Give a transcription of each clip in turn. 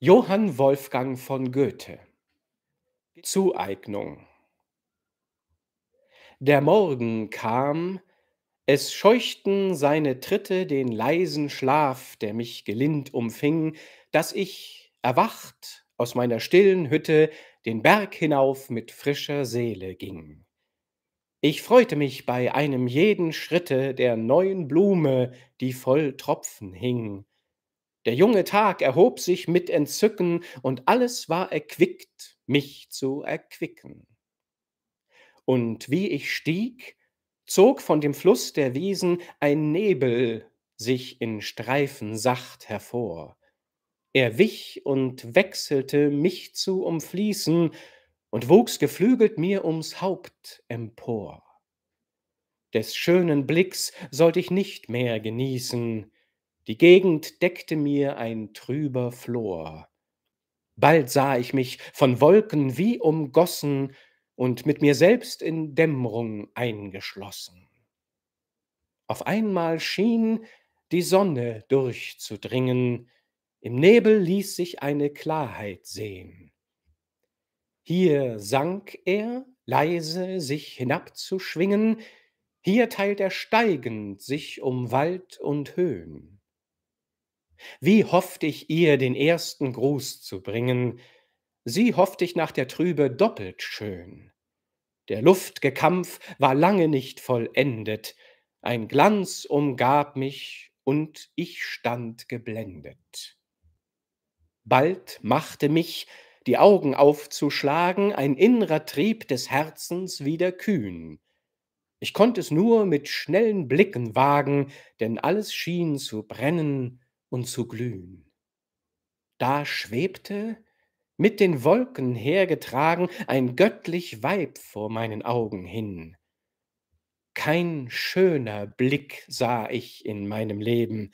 Johann Wolfgang von Goethe Zueignung Der Morgen kam, es scheuchten seine Tritte den leisen Schlaf, der mich gelind umfing, daß ich, erwacht, aus meiner stillen Hütte den Berg hinauf mit frischer Seele ging. Ich freute mich bei einem jeden Schritte der neuen Blume, die voll Tropfen hing. Der junge Tag erhob sich mit Entzücken und alles war erquickt, mich zu erquicken. Und wie ich stieg, zog von dem Fluss der Wiesen ein Nebel sich in Streifen sacht hervor. Er wich und wechselte, mich zu umfließen, und wuchs geflügelt mir ums Haupt empor. Des schönen Blicks sollt ich nicht mehr genießen, die Gegend deckte mir ein trüber Flor. Bald sah ich mich von Wolken wie umgossen und mit mir selbst in Dämmerung eingeschlossen. Auf einmal schien die Sonne durchzudringen, im Nebel ließ sich eine Klarheit sehen. Hier sank er, leise sich hinabzuschwingen, hier teilt er steigend sich um Wald und Höhen. Wie hofft ich ihr den ersten Gruß zu bringen, sie hofft ich nach der Trübe doppelt schön. Der Luftgekampf war lange nicht vollendet, ein Glanz umgab mich und ich stand geblendet. Bald machte mich, die Augen aufzuschlagen, ein innrer Trieb des Herzens wieder kühn. Ich konnte es nur mit schnellen Blicken wagen, denn alles schien zu brennen, und zu glühen. Da schwebte, mit den Wolken hergetragen, ein göttlich Weib vor meinen Augen hin. Kein schöner Blick sah ich in meinem Leben.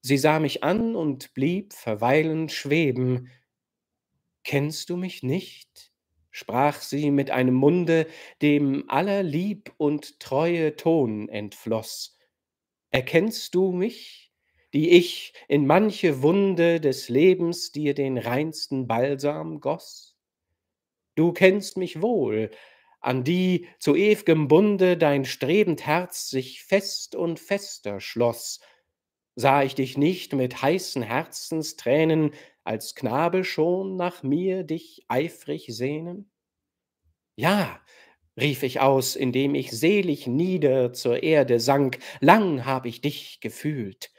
Sie sah mich an und blieb verweilend schweben. Kennst du mich nicht? sprach sie mit einem Munde, dem aller Lieb und treue Ton entfloß. Erkennst du mich? die ich in manche Wunde des Lebens dir den reinsten Balsam goss? Du kennst mich wohl, an die zu ew'gem Bunde dein strebend Herz sich fest und fester schloss, sah ich dich nicht mit heißen Herzenstränen als Knabe schon nach mir dich eifrig sehnen? Ja, rief ich aus, indem ich selig nieder zur Erde sank, lang hab ich dich gefühlt.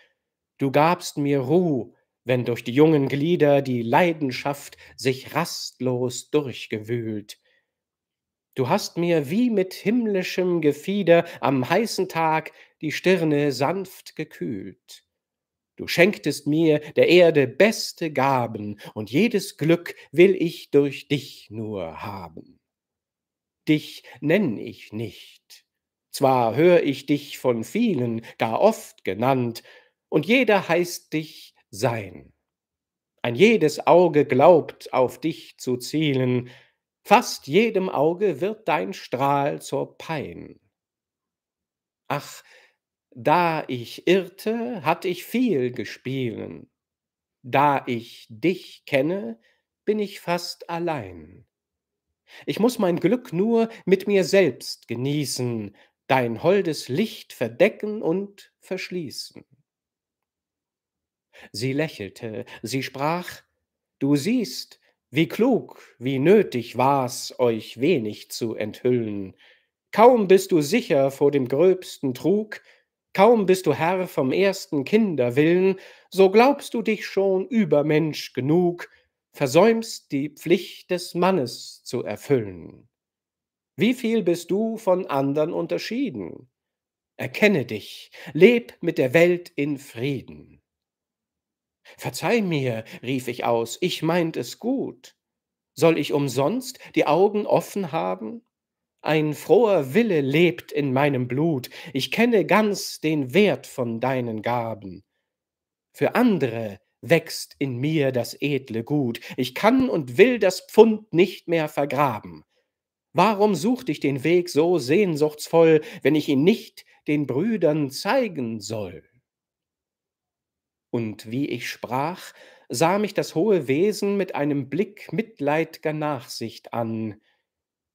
Du gabst mir Ruh, wenn durch die jungen Glieder die Leidenschaft sich rastlos durchgewühlt. Du hast mir wie mit himmlischem Gefieder am heißen Tag die Stirne sanft gekühlt. Du schenktest mir der Erde beste Gaben, und jedes Glück will ich durch dich nur haben. Dich nenn ich nicht. Zwar hör ich dich von vielen, gar oft genannt, und jeder heißt dich sein. Ein jedes Auge glaubt, auf dich zu zielen, fast jedem Auge wird dein Strahl zur Pein. Ach, da ich irrte, hatt ich viel gespielen, da ich dich kenne, bin ich fast allein. Ich muß mein Glück nur mit mir selbst genießen, dein holdes Licht verdecken und verschließen. Sie lächelte, sie sprach Du siehst, wie klug, wie nötig war's, euch wenig zu enthüllen. Kaum bist du sicher vor dem gröbsten Trug, kaum bist du Herr vom ersten Kinderwillen, so glaubst du dich schon Übermensch genug, versäumst die Pflicht des Mannes zu erfüllen. Wie viel bist du von andern unterschieden? Erkenne dich, leb mit der Welt in Frieden. Verzeih mir, rief ich aus, ich meint es gut. Soll ich umsonst die Augen offen haben? Ein froher Wille lebt in meinem Blut, ich kenne ganz den Wert von deinen Gaben. Für andere wächst in mir das edle Gut, ich kann und will das Pfund nicht mehr vergraben. Warum sucht ich den Weg so sehnsuchtsvoll, wenn ich ihn nicht den Brüdern zeigen soll? Und wie ich sprach, sah mich das hohe Wesen mit einem Blick mitleidger Nachsicht an.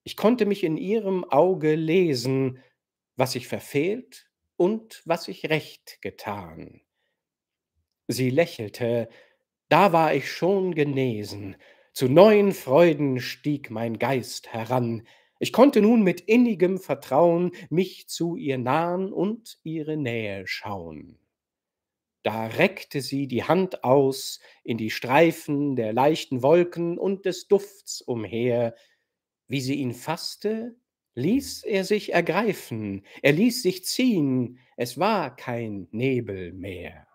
Ich konnte mich in ihrem Auge lesen, was ich verfehlt und was ich recht getan. Sie lächelte, da war ich schon genesen, zu neuen Freuden stieg mein Geist heran, ich konnte nun mit innigem Vertrauen mich zu ihr nahen und ihre Nähe schauen. Da reckte sie die Hand aus in die Streifen der leichten Wolken und des Dufts umher. Wie sie ihn fasste, ließ er sich ergreifen, er ließ sich ziehen, es war kein Nebel mehr.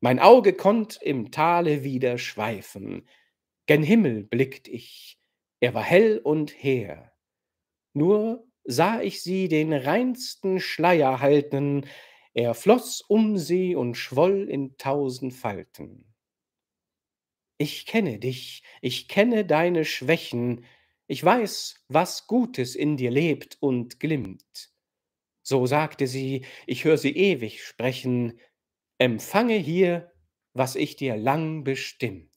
Mein Auge konnt im Tale wieder schweifen, gen Himmel blickt ich, er war hell und hehr. Nur sah ich sie den reinsten Schleier halten, er floss um sie und schwoll in tausend Falten. Ich kenne dich, ich kenne deine Schwächen, ich weiß, was Gutes in dir lebt und glimmt. So sagte sie, ich hör sie ewig sprechen, empfange hier, was ich dir lang bestimmt.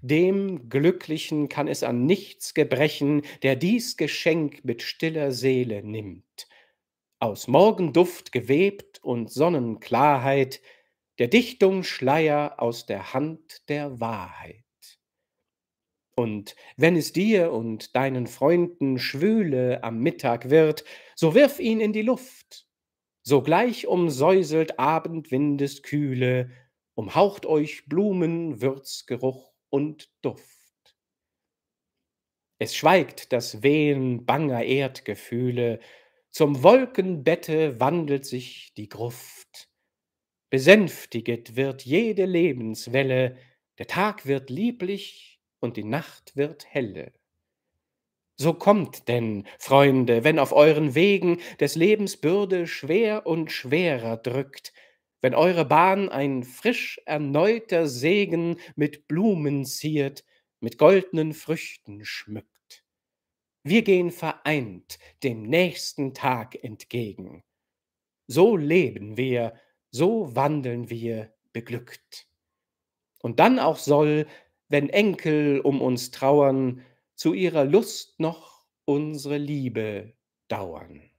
Dem Glücklichen kann es an nichts gebrechen, der dies Geschenk mit stiller Seele nimmt aus Morgenduft gewebt und Sonnenklarheit, der Dichtung Schleier aus der Hand der Wahrheit. Und wenn es dir und deinen Freunden schwüle am Mittag wird, so wirf ihn in die Luft. Sogleich umsäuselt Abendwindes Kühle, umhaucht euch Blumen, Würzgeruch und Duft. Es schweigt das Wehen banger Erdgefühle, zum Wolkenbette wandelt sich die Gruft. Besänftiget wird jede Lebenswelle, der Tag wird lieblich und die Nacht wird helle. So kommt denn, Freunde, wenn auf euren Wegen des Lebens Bürde schwer und schwerer drückt, wenn eure Bahn ein frisch erneuter Segen mit Blumen ziert, mit goldenen Früchten schmückt. Wir gehen vereint dem nächsten Tag entgegen. So leben wir, so wandeln wir beglückt. Und dann auch soll, wenn Enkel um uns trauern, zu ihrer Lust noch unsere Liebe dauern.